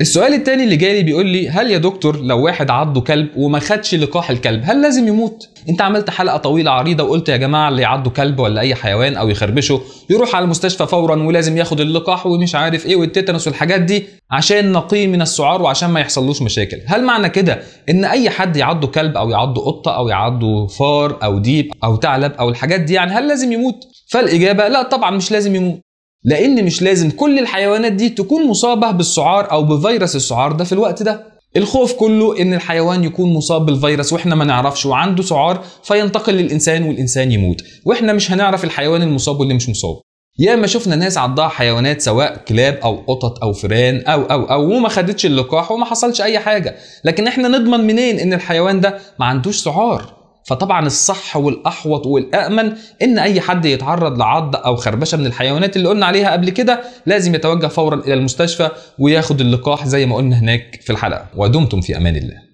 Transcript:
السؤال التاني اللي جالي بيقول لي هل يا دكتور لو واحد عضه كلب وما خدش لقاح الكلب هل لازم يموت؟ انت عملت حلقه طويله عريضه وقلت يا جماعه اللي يعضه كلب ولا اي حيوان او يخربشه يروح على المستشفى فورا ولازم ياخد اللقاح ومش عارف ايه والتيتانوس والحاجات دي عشان نقيه من السعار وعشان ما يحصلوش مشاكل هل معنى كده ان اي حد يعضه كلب او يعضه قطه او يعضه فار او ديب او ثعلب او الحاجات دي يعني هل لازم يموت؟ فالاجابه لا طبعا مش لازم يموت لأن مش لازم كل الحيوانات دي تكون مصابة بالسعار أو بفيروس السعار ده في الوقت ده الخوف كله ان الحيوان يكون مصاب بالفيروس واحنا ما نعرفش وعنده سعار فينتقل للانسان والانسان يموت واحنا مش هنعرف الحيوان المصاب واللي مش مصاب ياما شفنا ناس عضها حيوانات سواء كلاب او قطط او فئران او او او وما خدتش اللقاح وما حصلش اي حاجه لكن احنا نضمن منين ان الحيوان ده ما عندوش سعار فطبعا الصح والاحوط والامن ان اي حد يتعرض لعض او خربشه من الحيوانات اللي قلنا عليها قبل كده لازم يتوجه فورا الى المستشفى وياخد اللقاح زي ما قلنا هناك في الحلقه ودمتم في امان الله